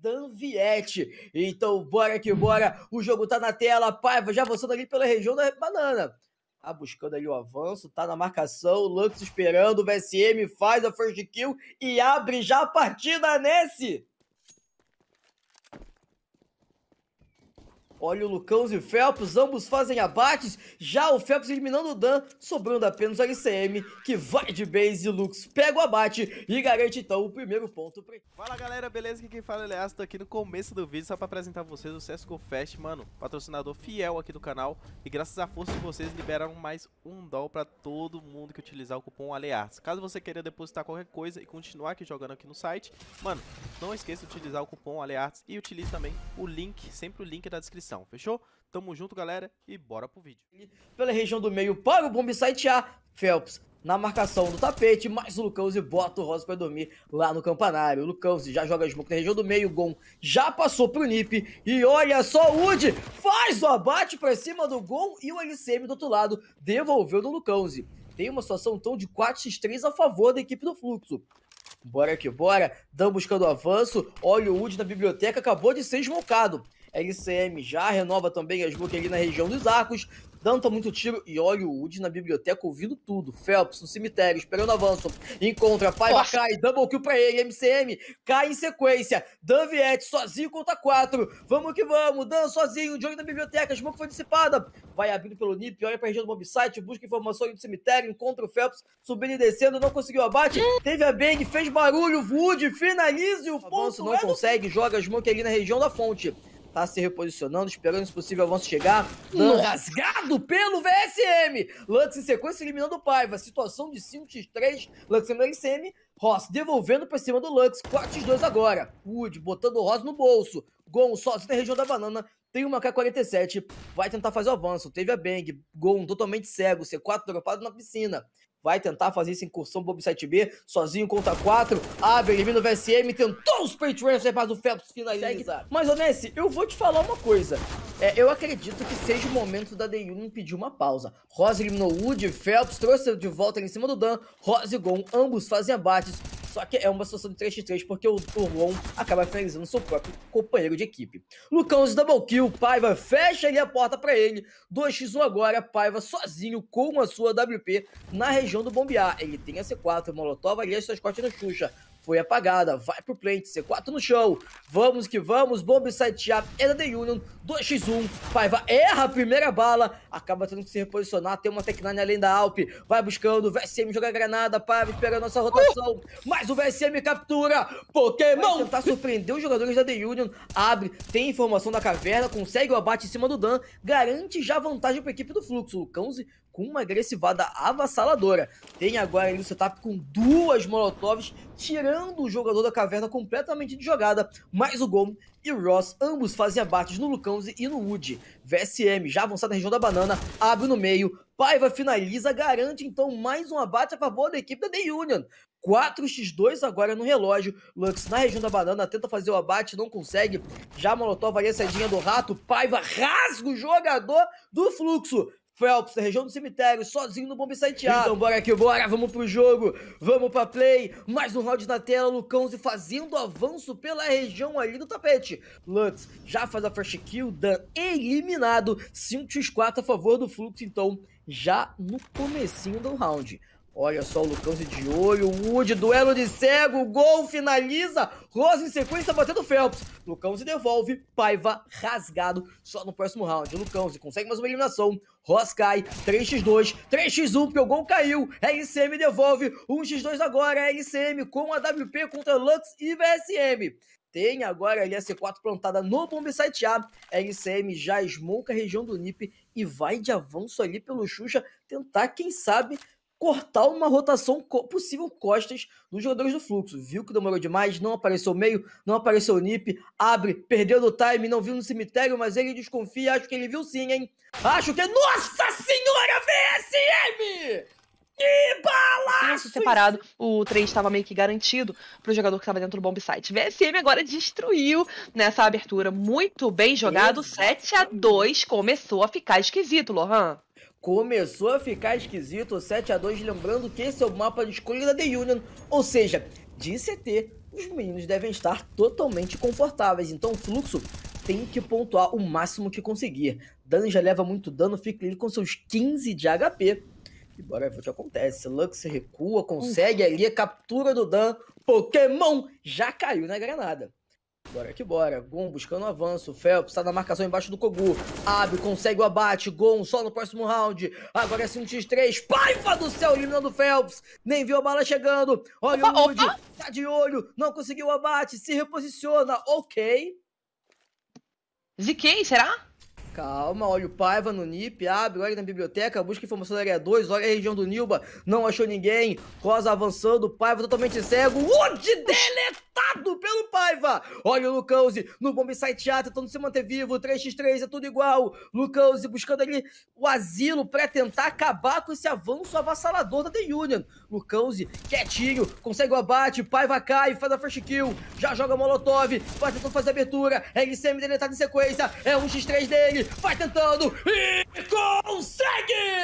Dan Vietti. Então, bora que bora. O jogo tá na tela. Paiva já avançando ali pela região da banana. Tá buscando ali o avanço, tá na marcação. Lux esperando. O VSM faz a first kill e abre já a partida nesse. Olha o Lucão e o Phelps, ambos fazem abates, já o Phelps eliminando o Dan, sobrando apenas o LCM, que vai de base e Lux pega o abate e garante então o primeiro ponto. Pra... Fala galera, beleza? Aqui quem fala é Leas, tô aqui no começo do vídeo só pra apresentar vocês o CSGO Fest, mano, patrocinador fiel aqui do canal, e graças à força de vocês liberaram mais um dólar pra todo mundo que utilizar o cupom Aleas. Caso você queira depositar qualquer coisa e continuar aqui jogando aqui no site, mano, não esqueça de utilizar o cupom Aleas e utilize também o link, sempre o link da descrição descrição, fechou? Tamo junto, galera, e bora pro vídeo. Pela região do meio para o bomb site A, Phelps na marcação do tapete, mas o Lucãozi bota o Rosa para dormir lá no campanário. O Lucãozi já joga smoke na região do meio, o Gon já passou pro Nip, e olha só o Woody, faz o abate para cima do Gon e o LCM do outro lado, devolveu no Lucãozi. Tem uma situação então de 4x3 a favor da equipe do Fluxo. Bora que bora, dão buscando avanço, olha o Wood na biblioteca, acabou de ser esmocado. LCM já renova também as book ali na região dos arcos. Danta muito tiro e olha o Wood na biblioteca ouvindo tudo. Phelps no cemitério, esperando avanço. Encontra Paiva cai, double kill pra ele. MCM cai em sequência. Dan Viet sozinho contra quatro. Vamos que vamos. Dan sozinho, Johnny na biblioteca, a smoke foi dissipada. Vai abrindo pelo NIP, olha pra região do mobsite, busca informações do cemitério, encontra o Phelps subindo e descendo, não conseguiu abate. Teve a Bang, fez barulho. Wood finalize o avanço, ponto. não é consegue, do... joga a smoke ali na região da fonte tá se reposicionando, esperando o possível avanço chegar. Dano hum. rasgado pelo VSM. Lux em sequência eliminando o Paiva. Situação de 5x3. Lux e VSM. Ross devolvendo pra cima do Lux. 4x2 agora. Wood botando o Ross no bolso. Gon sozinho na região da banana. Tem uma K-47. Vai tentar fazer o avanço. Teve a Bang. Gon totalmente cego. C4 dropado na piscina vai tentar fazer essa incursão pro 7B, sozinho contra 4. Abre, ah, elimina o VSM, tentou os Pate Rangers, mas o Phelps finaliza. Segue. Mas, Onesse, eu vou te falar uma coisa. É, eu acredito que seja o momento da D1 pedir uma pausa. Rose eliminou Wood, Phelps trouxe de volta em cima do Dan, Rose e Gon, ambos fazem abates. Só que é uma situação de 3x3, porque o, o Ron acaba finalizando seu próprio companheiro de equipe. Lucão double kill, Paiva fecha ali a porta pra ele. 2x1 agora, Paiva sozinho com a sua WP na região do bombear. Ele tem a C4, Molotov ali, as suas costas no Xuxa foi apagada. Vai pro plant, C4 no chão. Vamos que vamos, bomb site já, é da The Union, 2x1. Paiva erra a primeira bala, acaba tendo que se reposicionar, tem uma Tecnane além da Alp. Vai buscando, VSM joga granada, Paiva pega a nossa rotação. Uh! Mas o VSM captura, Pokémon! Vai tentar surpreender os jogadores da The Union, abre, tem informação da caverna, consegue o abate em cima do Dan, garante já vantagem pra equipe do Fluxo. O com uma agressivada avassaladora. Tem agora ele o setup com duas Molotovs, tirando o jogador da caverna completamente de jogada, mais o Gom e o Ross ambos fazem abates no Lucão e no Wood. VSM, já avançado na região da banana, abre no meio, Paiva finaliza, garante então mais um abate a favor da equipe da The Union. 4x2 agora no relógio. Lux na região da banana, tenta fazer o abate, não consegue. Já Molotov ali a cedinha do rato. Paiva rasga o jogador do fluxo. Phelps, região do cemitério, sozinho no Bombe Santiago. Então bora aqui, bora, vamos pro jogo, vamos pra play. Mais um round na tela, se fazendo avanço pela região ali do tapete. Lutz já faz a first kill, Dan eliminado, 5x4 a favor do Fluxo, então já no comecinho do round. Olha só o Lucão de olho, Wood, duelo de cego, gol, finaliza. Rosa em sequência, batendo o Phelps. Lucão se devolve, Paiva rasgado, só no próximo round. Lucão se consegue mais uma eliminação. Ross cai, 3x2, 3x1, porque o gol caiu. LCM é devolve, 1x2 agora, LCM é com a WP contra Lux e VSM. Tem agora ali a C4 plantada no bomb site A. LCM é já esmonca a região do NIP e vai de avanço ali pelo Xuxa tentar, quem sabe, cortar uma rotação possível costas dos jogadores do fluxo. Viu que demorou demais, não apareceu meio, não apareceu o Nip, abre, perdeu no time, não viu no cemitério, mas ele desconfia, acho que ele viu sim, hein? Acho que. Nossa Senhora VSM! Que bala! separado, o 3 estava meio que garantido para o jogador que estava dentro do bomb site. VSM agora destruiu nessa abertura. Muito bem jogado, 7 a 2 Começou a ficar esquisito, Lohan. Começou a ficar esquisito o 7x2, lembrando que esse é o mapa de escolha da The Union, ou seja, de CT, os meninos devem estar totalmente confortáveis, então o fluxo tem que pontuar o máximo que conseguir. Dan já leva muito dano, fica ele com seus 15 de HP. E bora ver o que acontece. Lux recua, consegue ali a captura do Dan. Pokémon já caiu na granada. Bora que bora. Gon buscando avanço. Phelps está na marcação embaixo do Kogu. Abre, consegue o abate. Gon só no próximo round. Agora é 5x3. Paiva do céu, eliminando o Phelps. Nem viu a bala chegando. Olha opa, o Nude. Tá de olho. Não conseguiu o abate. Se reposiciona. Ok. Ziquei, será? Calma, olha o Paiva no NIP, abre, olha na biblioteca, busca informação da área 2, olha a região do Nilba, não achou ninguém, Rosa avançando, Paiva totalmente cego, Wood deletado! pelo Paiva. Olha o Lucãozi no bombe sai teatro, tentando se manter vivo. 3x3 é tudo igual. Lucãozi buscando ali o asilo para tentar acabar com esse avanço avassalador da The Union. Lucãozi quietinho, consegue o abate. Paiva cai, faz a first kill. Já joga Molotov, vai tentando fazer a abertura. LCM deletado em sequência. É um x 3 dele, vai tentando e consegue!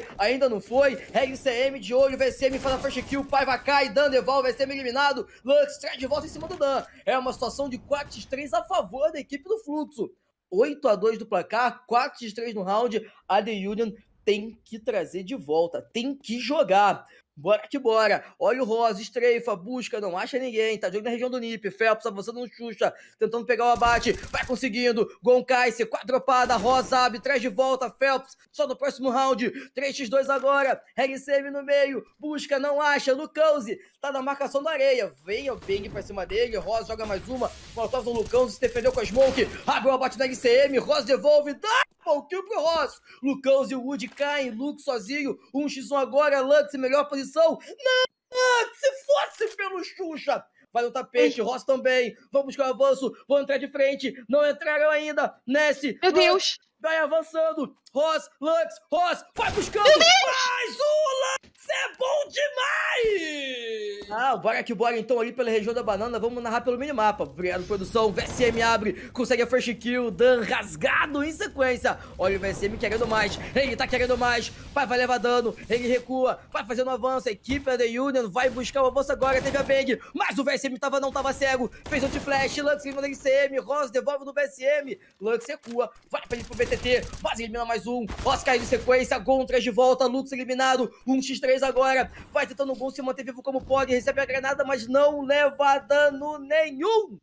vai, ainda não foi. Reg é CM é de olho, VCM faz a first kill, Paiva cai, Dan devolve, VCM eliminado. Lux traz de volta em cima do Dan. É uma situação de 4 x 3 a favor da equipe do Fluxo. 8 x 2 do placar, 4 x 3 no round. A The Union tem que trazer de volta, tem que jogar. Bora que bora. Olha o Rosa, estreifa, busca, não acha ninguém. Tá jogando na região do NIP. Phelps avançando no Xuxa, tentando pegar o abate. Vai conseguindo. Goncaice, quadropada. Rosa abre, traz de volta. Phelps só no próximo round. 3x2 agora. Reg no meio. Busca, não acha. Lucãozi tá na marcação da areia. Vem o Bang pra cima dele. Rosa joga mais uma. voltou o Lucãozi se defendeu com a Smoke. Abre o abate da RCM. Rosa devolve. Dá! Pouquinho pro Ross. Lucão e Wood caem. Luke sozinho. 1x1 agora. Lux em melhor posição. Não! Lux, se fosse pelo Xuxa! Vai no tapete, hum. Ross também. Vamos com o avanço. Vão entrar de frente. Não entraram ainda. Ness. Meu Deus! Vai avançando. Ross, Lux, Ross, vai buscando! Mais o Lux é bom demais! Ah, bora que bora então ali pela região da banana, vamos narrar pelo minimapa. Obrigado, produção. VSM abre, consegue a first kill, Dan rasgado em sequência. Olha o VSM querendo mais, ele tá querendo mais, vai, vai levar dano, ele recua, vai fazendo avanço, a equipe da The Union vai buscar o avanço agora, teve a bang, mas o VSM tava, não tava cego, fez outro flash Lux em cima ICM, Ross devolve no VSM, Lux recua, vai pra ele pro BTT, mas elimina mais mais um. Oscar de sequência, Gontras de volta, Lux eliminado. 1x3 agora. Vai tentando o gol, se manter vivo como pode. Recebe a granada, mas não leva dano nenhum.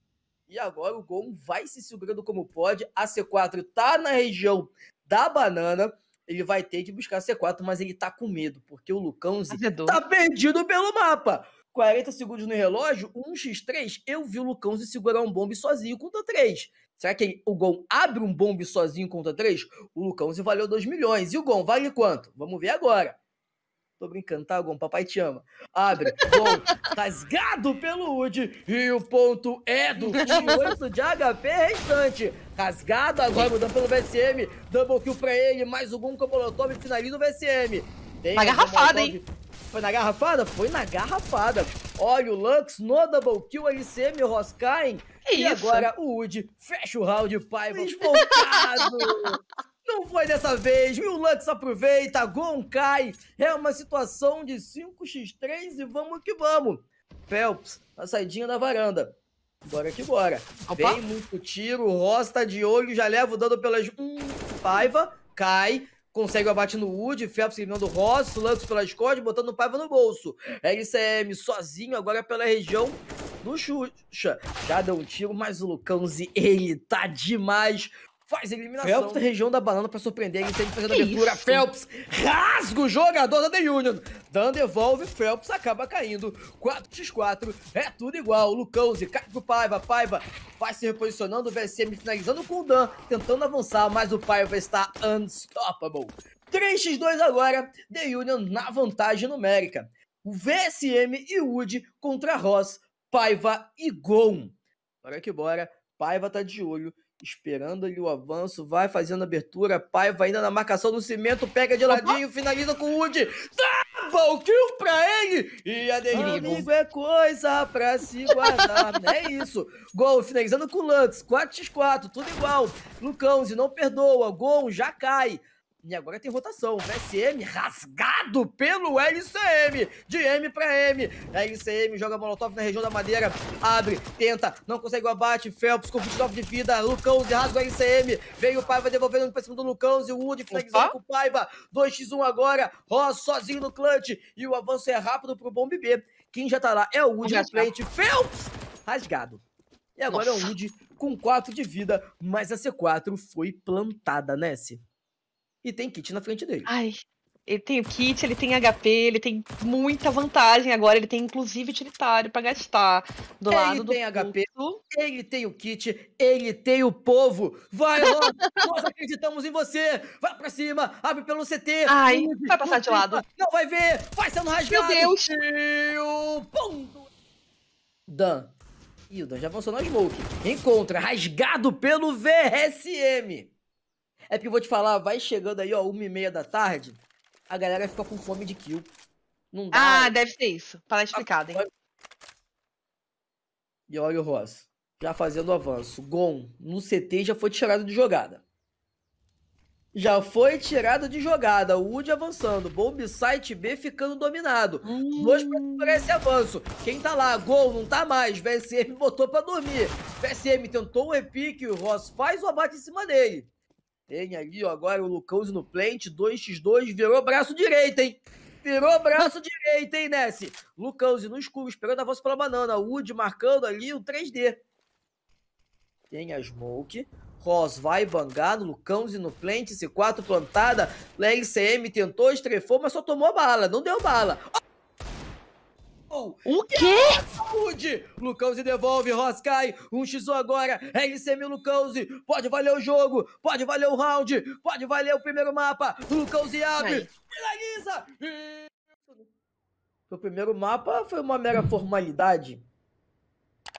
E agora o Gon vai se segurando como pode. A C4 tá na região da banana. Ele vai ter que buscar a C4, mas ele tá com medo, porque o Lucão tá perdido pelo mapa. 40 segundos no relógio, 1x3, eu vi o Lucãozinho segurar um bombe sozinho contra 3. Será que o Gon abre um bombe sozinho contra três? O Lucão se valeu 2 milhões. E o Gon vale quanto? Vamos ver agora. Tô brincando, tá, Gon? Papai te ama. Abre, Gon, rasgado tá pelo Wood. E o ponto é do Oito 8 de HP restante. Rasgado tá agora, mudando pelo VCM. Double kill pra ele, mais o Gon com o Molotov finaliza o VCM. Tem na garrafada, hein? Foi na garrafada? Foi na garrafada. Olha o Lux no double kill, LCM, Roskain é e Isso. agora o Woody fecha o round, pai, voltado! É. Não foi dessa vez, o Lux aproveita, Gon cai, é uma situação de 5x3 e vamos que vamos. Phelps, a saidinha da varanda. Bora que bora. Opa. Vem muito tiro, Ross tá de olho, já leva o dano pelas... Hum, Paiva, cai, consegue o abate no Wood, Phelps eliminando o Ross, Lux pelas cordas, botando o Paiva no bolso. LCM sozinho agora pela região, no Xuxa. Já deu um tiro, mas o Lucãozi, ele tá demais. Faz a eliminação Phelps da tá região da banana pra surpreender. Ele tem que fazer a abertura. Isso? Phelps rasga o jogador da The Union. Dan devolve, Phelps acaba caindo. 4x4, é tudo igual. Lucãozi cai pro Paiva, Paiva vai se reposicionando, o VSM finalizando com o Dan, tentando avançar, mas o Paiva está unstoppable. 3x2 agora, The Union na vantagem numérica. O VSM e Wood contra Ross. Paiva e Gon. Bora que bora. Paiva tá de olho, esperando ali o avanço, vai fazendo abertura. Paiva ainda na marcação do cimento, pega de ladinho, finaliza com o Wood. Double kill pra ele! E a Amigo é coisa pra se guardar. Né? é isso. Gol finalizando com o Lux. 4x4, tudo igual. Lucão, se não perdoa. Gol já cai. E agora tem rotação. VSM né? rasgado pelo LCM. De M pra M. LCM joga Molotov na região da madeira. Abre, tenta, não consegue o abate. Phelps com 29 de vida. Lucão rasga o LCM. Vem o Paiva devolvendo pra cima do Lucão. E o Wood flagzando com o Paiva. 2x1 agora. Ross sozinho no clutch. E o avanço é rápido pro Bomb B. Quem já tá lá é o Wood na frente. Phelps rasgado. E agora Nossa. é o Wood com 4 de vida. Mas a C4 foi plantada, né, e tem kit na frente dele. Ai, ele tem o kit, ele tem HP, ele tem muita vantagem agora, ele tem inclusive utilitário para gastar do ele lado do Ele tem HP, ele tem o kit, ele tem o povo. Vai logo, nós acreditamos em você. Vai para cima, abre pelo CT. Ai, vai passar de lado. Não vai ver, vai sendo rasgado. Meu Deus. E o ponto. Dan. E o Dan já avançou na smoke. Encontra rasgado pelo VSM. É porque eu vou te falar, vai chegando aí, ó, uma e meia da tarde, a galera fica com fome de kill. Não dá. Ah, deve ser isso. Para explicado, hein? E olha o Ross. Já fazendo avanço. Gon no CT já foi tirado de jogada. Já foi tirado de jogada. Wood avançando. Bomb site B ficando dominado. Hum. Dois para esse avanço. Quem tá lá? Gol, não tá mais. VSM botou para dormir. VSM tentou um repique. O Ross faz o abate em cima dele. Tem ali, ó, agora o Lucão no plant, 2x2, virou braço direito, hein? Virou braço direito, hein, Ness? Lucãozinho no escuro, esperando a voz pela banana. Wood marcando ali o 3D. Tem a Smoke. Ross vai bangar no Lucãozinho no plant, C4 plantada. LCM tentou, estrefou, mas só tomou bala. Não deu bala. Oh! o quê? Yeah, saúde! Lucãozi devolve, Ross cai, 1x1 agora, agora, LCM Lucãozi, pode valer o jogo, pode valer o round, pode valer o primeiro mapa, Lucãozi abre, finaliza! E... O primeiro mapa foi uma mera formalidade.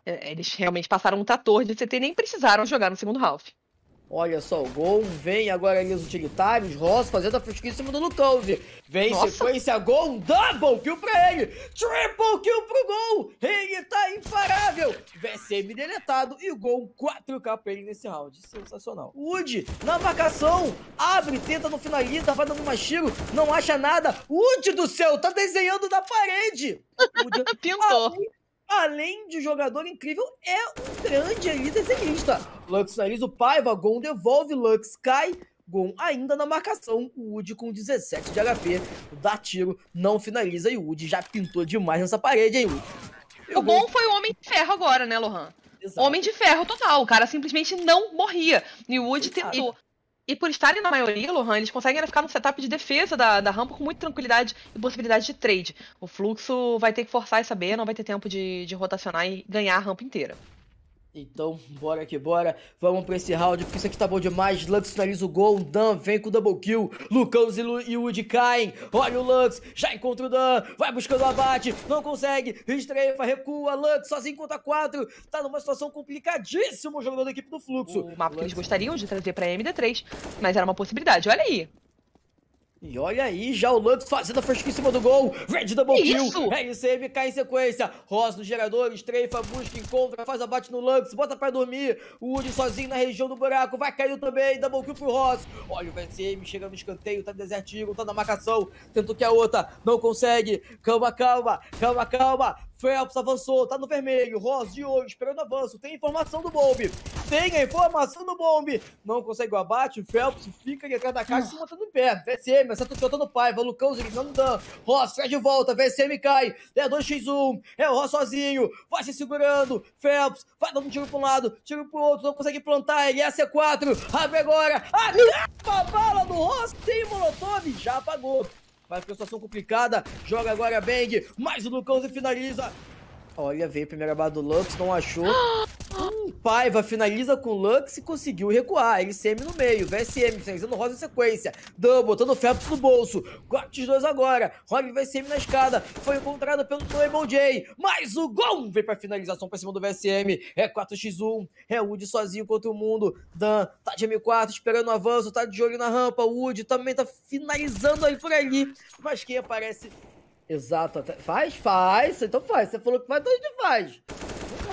É, eles realmente passaram um tator de CT e nem precisaram jogar no segundo half. Olha só o gol, vem agora ali os utilitários, Ross fazendo a fresquinha em cima do Lucose. Vem Nossa. sequência, gol, um double kill pra ele, triple kill pro gol, ele tá imparável. VSM deletado e o gol 4K pra ele nesse round, sensacional. Wood na marcação, abre, tenta, no finalista vai dando um machiro, não acha nada. Wood do céu, tá desenhando na parede. Wood, Pintou além de jogador incrível, é um grande elite desenhista. Lux analisa o Paiva, Gon devolve, Lux cai, Gon ainda na marcação, o Woody com 17 de HP, dá tiro, não finaliza e o Woody já pintou demais nessa parede, hein, Woody? o Gon foi o Homem de Ferro agora, né, Lohan? Exato. Homem de Ferro total, o cara simplesmente não morria. E o Woody Exato. tentou e por estarem na maioria, Lohan, eles conseguem ficar no setup de defesa da, da rampa com muita tranquilidade e possibilidade de trade. O fluxo vai ter que forçar essa B, não vai ter tempo de, de rotacionar e ganhar a rampa inteira. Então, bora que bora. Vamos pra esse round, porque isso aqui tá bom demais. Lux finaliza o gol. Dan vem com o double kill. Lucão e, Lu e Wood caem. Olha o Lux. Já encontra o Dan. Vai buscando o abate. Não consegue. Estrefa, recua. Lux sozinho contra 4. Tá numa situação complicadíssima o jogador da equipe do Fluxo. O mapa que eles gostariam de trazer pra MD3, mas era uma possibilidade. Olha aí. E olha aí, já o Lux fazendo a fresca em cima do gol. Red double que kill. Isso? cai em sequência. Ross no gerador, treifa, busca, encontra, faz abate no Lux, bota pra dormir. O Woody sozinho na região do buraco, vai caindo também. Double kill pro Ross. Olha o VSM chegando no escanteio, tá no tá na marcação. Tentou que a outra, não consegue. Calma, calma, calma, calma. Phelps avançou, tá no vermelho. Ross de olho, esperando avanço. Tem informação do Bombe. Tem a informação do Bombe. Não consegue o abate. Phelps fica ali atrás da caixa se montando em pé. VCM, acerta chutando o Paiva. Lucão eliminando o Dan. Ross sai de volta. VCM cai. É 2x1. É o Ross sozinho. Vai se segurando. Phelps vai dando um tiro pra um lado, tiro pro outro. Não consegue plantar. Ele é C4. Abre agora. a bala do Ross. Tem Molotov. Já apagou. Vai ficar situação complicada. Joga agora a Bang. Mais o e finaliza. Olha, veio a primeira barra do Lux, não achou. Paiva finaliza com Lux e conseguiu recuar. LCM no meio, VSM finalizando Rosa em sequência. Dan botando Phelps no bolso. 4x2 agora. Rob VSM na escada. Foi encontrado pelo Clayman J. Mais o gol! Vem pra finalização pra cima do VSM. É 4x1. É Wood sozinho contra o mundo. Dan tá de M4 esperando o avanço. Tá de olho na rampa. Wood também tá finalizando aí por ali. Mas quem aparece... Exato. Faz, faz. Então faz. Você falou que faz, então a gente faz.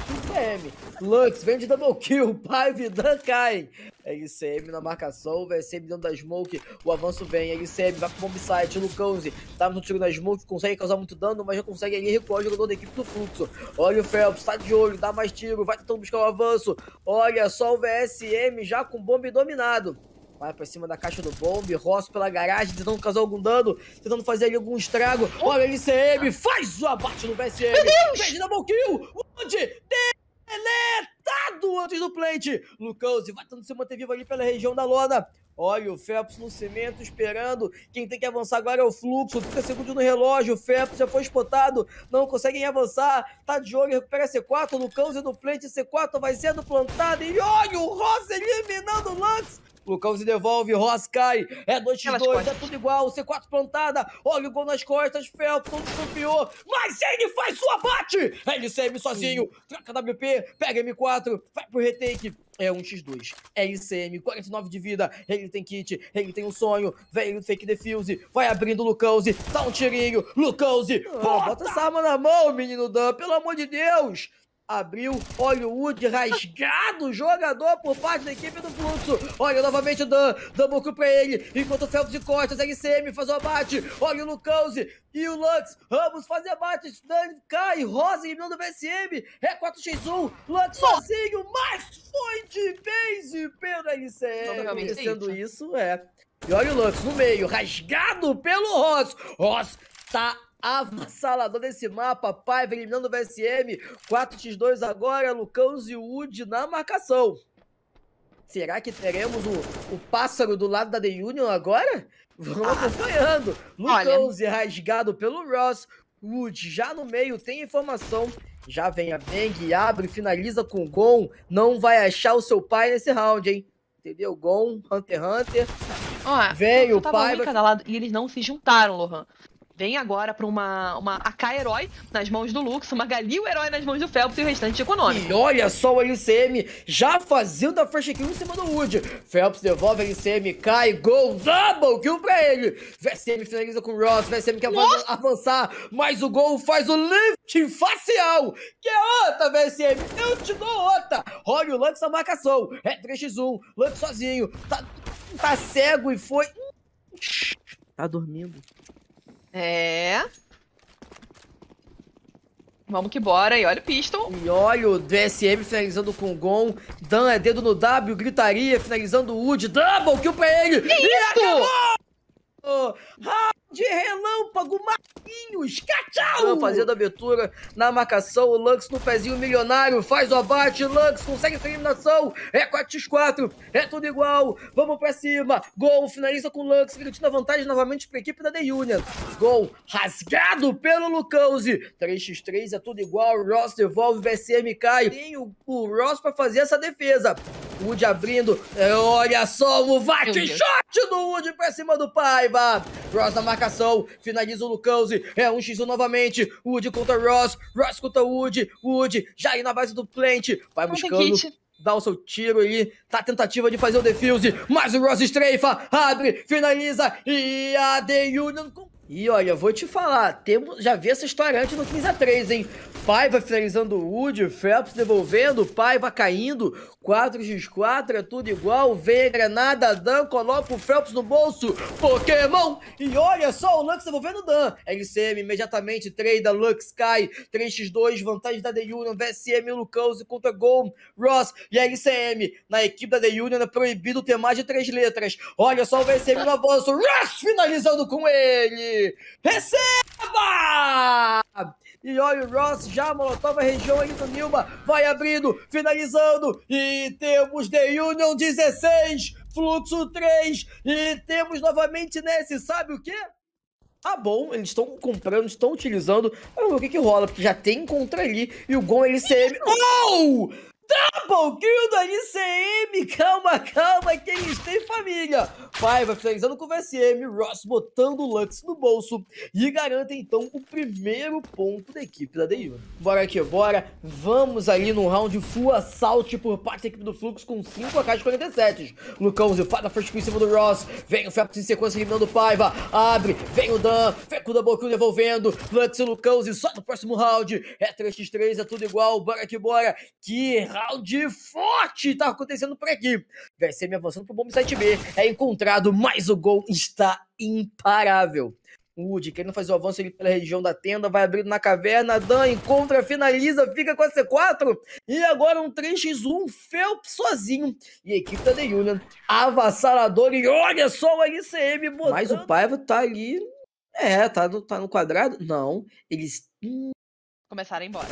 ICM. Lux vem de double kill, pai, Vidan cai. LCM na marcação, o VSM dentro da smoke, o avanço vem, LCM é vai pro site, Lucãozi, tá no tiro na smoke, consegue causar muito dano, mas já consegue ali recuar o jogador da equipe do fluxo. Olha o Phelps, tá de olho, dá mais tiro, vai tentando buscar o avanço. Olha só o VSM já com bomba dominado. Vai pra cima da caixa do bombe, roço pela garagem, tentando causar algum dano, tentando fazer ali algum estrago. Olha o LCM, faz o abate no PSM. Meu Deus! Pede double kill! Onde? Deletado antes do plate. Lucãozi vai tentando se manter vivo ali pela região da lona. Olha o Phelps no cimento esperando. Quem tem que avançar agora é o Fluxo. 30 segundos no relógio. O Phelps já foi espotado. Não conseguem avançar. Tá de olho. Recupera C4. Lucãozinho no plant. C4 vai sendo plantado. E olha o Ross eliminando o Lance. Lucão se devolve, Ross cai, é 2x2, é tudo igual, C4 plantada, olha o gol nas costas, Felton desconfiou, mas ele faz sua bate! LCM sozinho, troca WP, pega M4, vai pro retake, é 1x2, é ICM, 49 de vida, ele tem kit, ele tem um sonho, vem velho fake defuse, vai abrindo o Lucãozi, dá um tirinho, Lucãozi, ah, bota essa arma na mão, menino Dan, pelo amor de Deus! abriu. Olha o Wood rasgado, jogador por parte da equipe do Fluxo. Olha novamente o Dan, Dan boca pra ele, enquanto o Phelps de costas, LCM faz o abate. Olha o Lucãozi e o Lux, ambos fazem abate. Dan cai, Rosa eliminando o VSM. É 4x1, Lux sozinho, mas foi de vez e pelo LCM. Sendo isso, é. E olha o Lux no meio, rasgado pelo Ross. Ross tá avassalador desse mapa. pai eliminando o VSM. 4x2 agora, Lucão Wood na marcação. Será que teremos o, o pássaro do lado da The Union agora? Vamos ah. acompanhando. Lucão é rasgado pelo Ross. Wood já no meio, tem informação. Já vem a Bang, abre, finaliza com o Gon. Não vai achar o seu pai nesse round, hein? Entendeu? Gon, Hunter Hunter. Ó, veio o pai. Vai... Lado, e eles não se juntaram, Lohan. Vem agora pra uma, uma AK herói nas mãos do Lux, uma Galil herói nas mãos do Phelps e o restante econômico. E olha só o LCM já fazendo a first kill em cima do Wood. Phelps devolve o LCM, cai, gol, double kill pra ele. VSM finaliza com o Ross, VSM quer Nossa. avançar, mas o gol faz o lift facial. Que é outra, VSM, eu te dou outra. Olha o lance é a marcação, é 3x1, lance sozinho, tá, tá cego e foi... Tá dormindo. É. Vamos que bora, e olha o Pistol. E olha o DSM finalizando com o Gon. Dan é dedo no W, gritaria, finalizando o Wood. Double kill pra ele! Que e isso? acabou! Round de relâmpago, Marquinhos. Cachau! Fazendo abertura na marcação. O Lux no pezinho milionário. Faz o abate. Lux consegue essa eliminação. É 4x4. É tudo igual. Vamos pra cima. Gol. Finaliza com o Lux, Garantindo a vantagem novamente pra equipe da The Union. Gol rasgado pelo Lucãozi. 3x3. É tudo igual. Ross devolve. VSM cai. Tem o, o Ross pra fazer essa defesa. Wood abrindo. É, olha só o bate-shot do Wood pra cima do Paiva. Ross na marcação. Finaliza o Lucãozi é um x 1 novamente, Wood contra Ross, Ross contra Wood, Wood já aí na base do plant, vai buscando dá o seu tiro ali, tá tentativa de fazer o defuse, mas o Ross estreifa, abre, finaliza e a The Union e olha, vou te falar, temos, já vi essa história antes no 15x3, hein? Paiva finalizando o Wood, Phelps devolvendo, Paiva caindo, 4x4, é tudo igual, vem a granada, Dan coloca o Phelps no bolso, Pokémon! E olha só, o Lux devolvendo o Dan, LCM imediatamente, trade, Lux cai, 3x2, vantagem da The Union, VSM, se contra Gol, Ross e LCM, na equipe da The Union é proibido ter mais de três letras, olha só o VSM no avanço, Ross finalizando com ele! Receba! E olha o Ross já molotov a região ainda do Nilma. Vai abrindo, finalizando. E temos The Union 16, Fluxo 3. E temos novamente nesse, sabe o quê? tá ah, bom, eles estão comprando, estão utilizando. Vamos ver o que que rola, porque já tem contra ali. E o Gon, ele CM... Oh! Double kill da NCM! Calma, calma, que eles têm família! Paiva finalizando com o VSM, Ross botando o Lux no bolso e garanta então o primeiro ponto da equipe da Day Bora aqui, bora! Vamos ali num round full assault por parte da equipe do Flux com 5 AK de 47. Lucão a first em cima do Ross, vem o Felps em sequência eliminando o Paiva, abre, vem o Dan, vem com o double kill devolvendo, Lux e Lucão só no próximo round, é 3x3, é tudo igual, bora que bora! Que round forte tá acontecendo por aqui. me avançando pro bomb site B, é encontrado, mas o gol está imparável. Wood querendo fazer o avanço ali pela região da tenda, vai abrindo na caverna, Dan encontra, finaliza, fica com a C4. E agora um 3x1, Phelps sozinho. E a equipe da The Union, avassalador. E olha só o LCM botando. Mas o Paiva tá ali. É, tá no, tá no quadrado? Não. Eles. Começaram a ir embora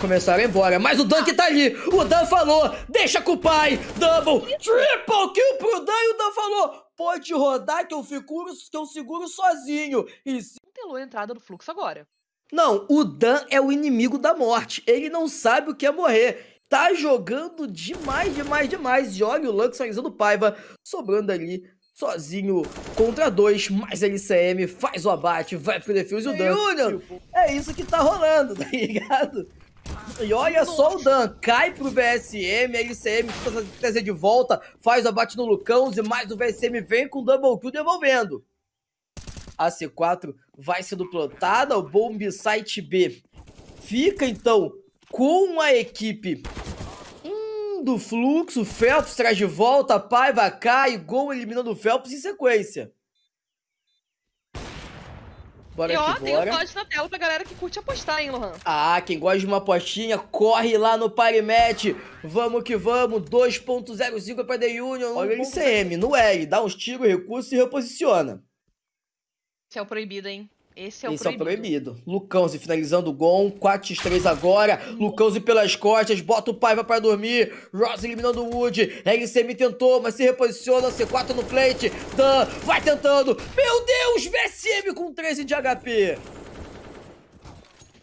começaram a ir embora. Mas o Dan que tá ali. O Dan falou, deixa com o pai. Double, triple kill pro Dan. E o Dan falou, pode rodar que eu, figuro, que eu seguro sozinho. E se... Telou entrada do fluxo agora. Não, o Dan é o inimigo da morte. Ele não sabe o que é morrer. Tá jogando demais, demais, demais. E olha o Lux do Paiva sobrando ali sozinho contra dois, mais LCM, faz o abate, vai pro defuse e o Union É isso que tá rolando, tá ligado? E olha só o Dan, cai pro VSM, a LCM traz trazer de volta, faz o abate no Lucão, e mais o VSM vem com o Double Kill devolvendo. A C4 vai sendo plantada, o Bomb Site B fica então com a equipe hum, do fluxo, Phelps traz de volta, Paiva cai, gol eliminando o Phelps em sequência. Bora e ó, tem um código na tela pra galera que curte apostar, hein, Lohan? Ah, quem gosta de uma apostinha, corre lá no Parimatch. Vamos que vamos, 2.05 é pra The Union. Olha o ICM, no L, dá uns tiros, recurso e reposiciona. Céu é proibido, hein? Esse é o Esse é proibido. É proibido. Lucãozi finalizando o gol. 4x3 agora. Hum. Lucãozi pelas costas. Bota o Paiva para dormir. Ross eliminando o Wood. LCM tentou, mas se reposiciona. C4 no plate. Dan vai tentando. Meu Deus, VSM com 13 de HP.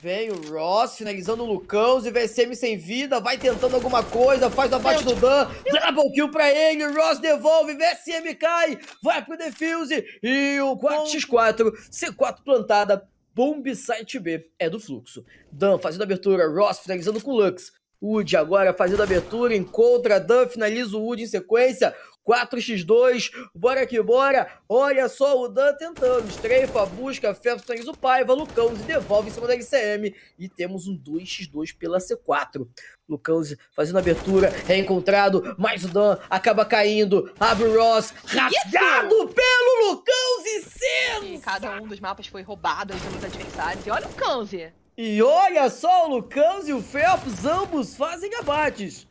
Vem o Ross finalizando o Lucão. O VSM sem vida. Vai tentando alguma coisa. Faz a parte do Dan. Double kill pra ele. Ross devolve. VSM cai. Vai pro defuse. E o 4x4. C4 plantada. Bomb Site B é do fluxo. Dan fazendo abertura. Ross finalizando com Lux. Wood agora fazendo abertura, encontra Dan, finaliza o Wood em sequência. 4x2, bora que bora. Olha só o Dan tentando. Estreifa, busca, Fepsongs, o Paiva, Lucão devolve em cima da LCM. E temos um 2x2 pela C4. Lucãozzi fazendo abertura, é encontrado, mas o Dan acaba caindo. Abre Ross, rasgado Isso! pelo Lucãozzi Sensa! Cada um dos mapas foi roubado pelos adversários. E olha o Lucãozzi. E olha só o Lucãozzi e o Phelps, ambos fazem abates.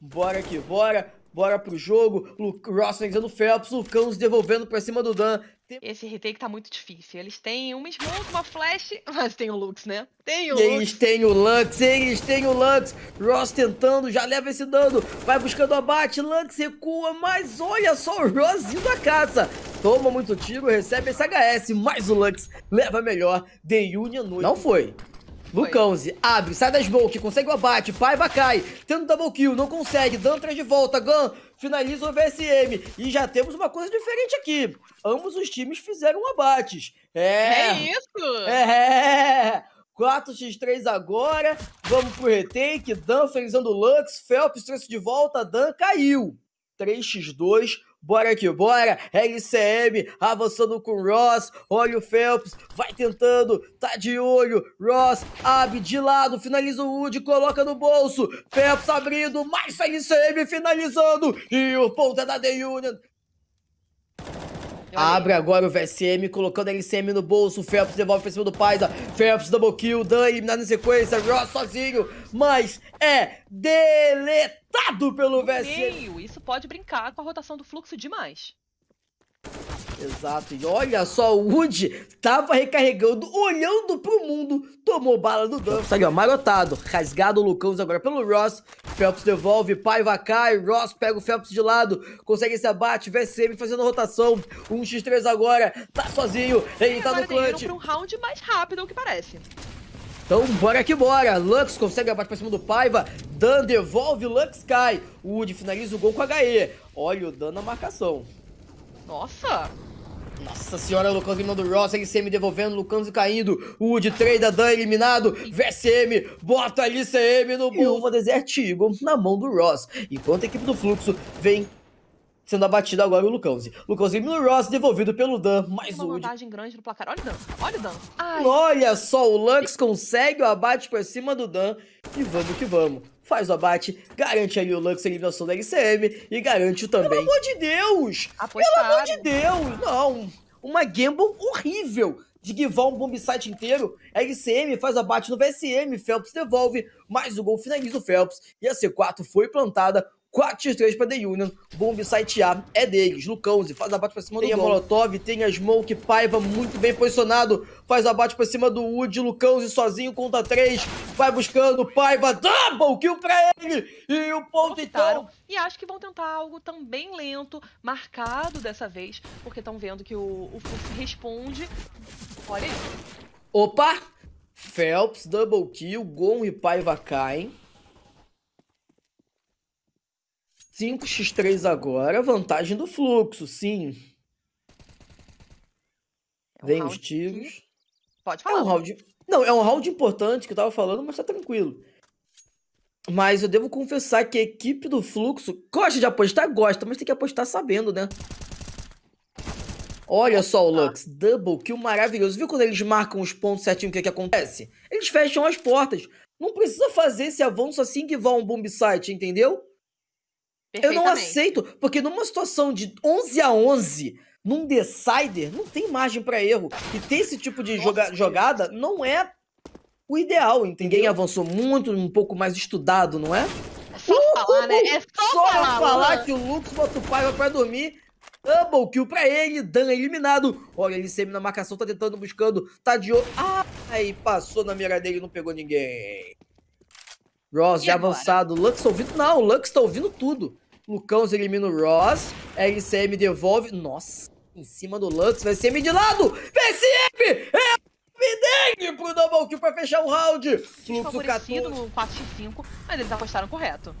Bora que bora. Bora pro jogo. Luke Ross vencendo o Phelps. Lucão se devolvendo pra cima do Dan. Esse retake tá muito difícil. Eles têm uma smoke, uma flash, mas tem o Lux, né? Tem o Lux. Eles têm o Lux, eles têm o Lux. Ross tentando, já leva esse dano. Vai buscando abate, Lux recua, mas olha só o Ross indo a caça. Toma muito tiro, recebe esse HS, mas o Lux leva melhor. The Union Não foi. Lucãozi abre, sai da smoke, consegue o abate, Paiva cai, tendo double kill, não consegue, dando atrás de volta, Gun finaliza o VSM. E já temos uma coisa diferente aqui. Ambos os times fizeram abates. É. É isso! É! 4x3 é. agora, vamos pro retake, Dan finalizando o Lux, Phelps trouxe de volta, Dan caiu. 3x2, bora que bora, LCM avançando com Ross, olha o Phelps, vai tentando, tá de olho, Ross abre de lado, finaliza o Wood, coloca no bolso, Phelps abrindo, mais LCM finalizando, e o é da The Union Abre agora o VSM, colocando a LCM no bolso. Phelps devolve pra cima do Paisa. Phelps double kill. Dan eliminado na sequência. Ross sozinho. Mas é deletado pelo VSM. Meio, isso pode brincar com a rotação do fluxo demais. Exato, e olha só, o Woody tava recarregando, olhando pro mundo, tomou bala do Dunphy. Saiu ali, ó, marotado, rasgado o Lucão agora pelo Ross, Phelps devolve, Paiva cai, Ross pega o Phelps de lado, consegue esse abate, VCM fazendo rotação, 1x3 agora, tá sozinho, ele tá no clutch. Pra um round mais rápido, o que parece. Então bora que bora, Lux consegue abate pra cima do Paiva, Dan devolve, Lux cai, Woody finaliza o gol com HE, olha o Dan na marcação. Nossa! Nossa senhora, Lucão eliminando do Ross, LCM devolvendo, Lucão caindo, O Wood, da Dan eliminado, VSM, bota LCM no bolo. E uma Desert Eagle na mão do Ross, enquanto a equipe do Fluxo vem sendo abatido agora o Lucãozinho. Lucãozinho elimina o Ross, devolvido pelo Dan, mais um. Uma Wood. vantagem grande no placar, olha o Dan, olha o Dan. Ai. Olha só, o Lux consegue o abate por cima do Dan, e vamos que vamos faz o abate, garante ali o lance eliminação da LCM e garante o também. Pelo amor de Deus! Apostado. Pelo amor de Deus! Não! Uma gamble horrível de guivar um bomb site inteiro. LCM faz abate no VSM, Phelps devolve, mas o gol finaliza o Phelps e a C4 foi plantada. 4 3 pra The Union. Bomb site A é deles. Lucão se faz abate pra cima tem do Tem a Molotov, tem a Smoke, Paiva muito bem posicionado. Faz abate pra cima do Wood. Lucão sozinho conta 3. Vai buscando, Paiva. Double kill pra ele. E o ponto então. E acho que vão tentar algo também lento, marcado dessa vez, porque estão vendo que o, o Fuxi responde. Olha aí. Opa! Phelps, double kill, Gon e Paiva caem. 5x3 agora, vantagem do fluxo, sim. É um Vem os tiros. Que... Pode falar. É um round... Não, é um round importante que eu tava falando, mas tá tranquilo. Mas eu devo confessar que a equipe do Fluxo gosta de apostar, gosta, mas tem que apostar sabendo, né? Olha só o tá. Lux, double kill maravilhoso. Viu quando eles marcam os pontos certinho, o que, que acontece? Eles fecham as portas. Não precisa fazer esse avanço assim que vão um bomb site, entendeu? Eu não aceito, porque numa situação de 11 a 11, num decider, não tem margem para erro. E ter esse tipo de joga jogada não é o ideal, entendeu? Ninguém avançou muito, um pouco mais estudado, não é? É só uh, falar, né? uh, né? É só, só falar, falar que o Lux bota o pai pra dormir. Double kill pra ele, Dan é eliminado. Olha, ele semi na marcação, tá tentando, buscando, tá de olho. Ai, passou na mira dele, não pegou ninguém. Ross e já agora? avançado, Lux tá ouvindo. Não, o Lux tá ouvindo tudo. Lucãozinho elimina o Ross. LCM devolve. Nossa, em cima do Lux. Vai ser de lado. VSM! É Mideng pro double kill pra fechar o round. Fluxo 14. 4x5, mas eles apostaram correto.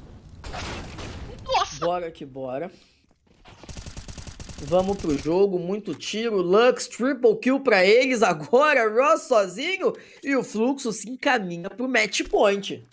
Nossa! Bora que bora. Vamos pro jogo, muito tiro, Lux, triple kill pra eles agora, Ross sozinho e o Fluxo se encaminha pro match point.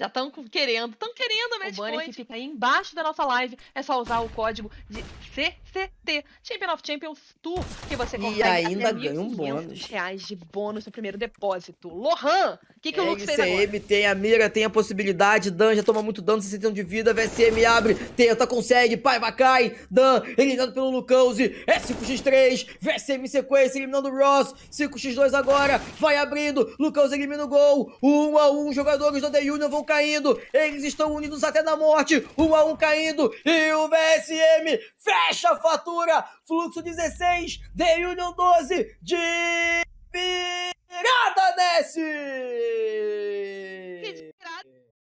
Já estão querendo, estão querendo a né, Match O banner que fica aí embaixo da nossa live é só usar o código de C CT Champion of Champions Tour, que você consegue e ainda ganha um bônus. reais de bônus no primeiro depósito. Lohan, o que, que o Lux fez agora? tem a mira, tem a possibilidade. Dan já toma muito dano, 60 de vida. VSM abre, tenta, consegue. Pai, vai, cai. Dan, eliminado pelo Lucãozi. É 5x3. VSM em sequência, eliminando o Ross. 5x2 agora, vai abrindo. Lucãozi elimina o gol. 1 a 1 jogadores da The Union vão caindo. Eles estão unidos até na morte. 1 a 1 caindo. E o VSM fecha Fatura, Fluxo 16, The Union 12, de virada Desce!